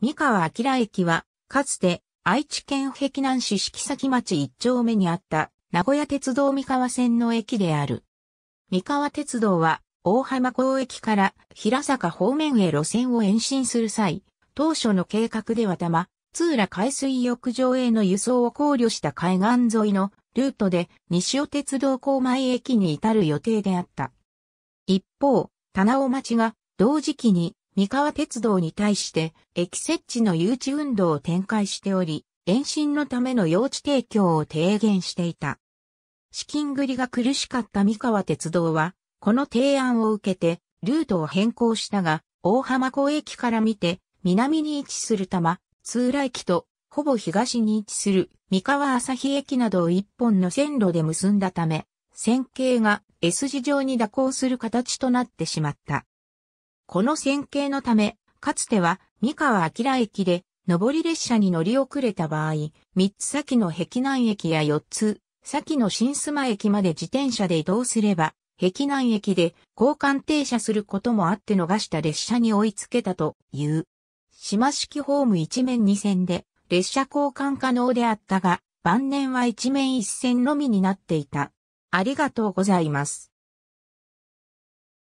三河明駅は、かつて愛知県碧南市四季崎町一丁目にあった名古屋鉄道三河線の駅である。三河鉄道は大浜港駅から平坂方面へ路線を延伸する際、当初の計画では多摩、通浦海水浴場への輸送を考慮した海岸沿いのルートで西尾鉄道高前駅に至る予定であった。一方、棚尾町が同時期に三河鉄道に対して駅設置の誘致運動を展開しており、延伸のための用地提供を提言していた。資金繰りが苦しかった三河鉄道は、この提案を受けて、ルートを変更したが、大浜港駅から見て、南に位置する多摩、通来駅と、ほぼ東に位置する三河朝日駅などを一本の線路で結んだため、線形が S 字状に蛇行する形となってしまった。この線形のため、かつては三河明駅で上り列車に乗り遅れた場合、三つ先の壁南駅や四つ先の新須磨駅まで自転車で移動すれば、壁南駅で交換停車することもあって逃した列車に追いつけたという。島式ホーム一面二線で列車交換可能であったが、晩年は一面一線のみになっていた。ありがとうございます。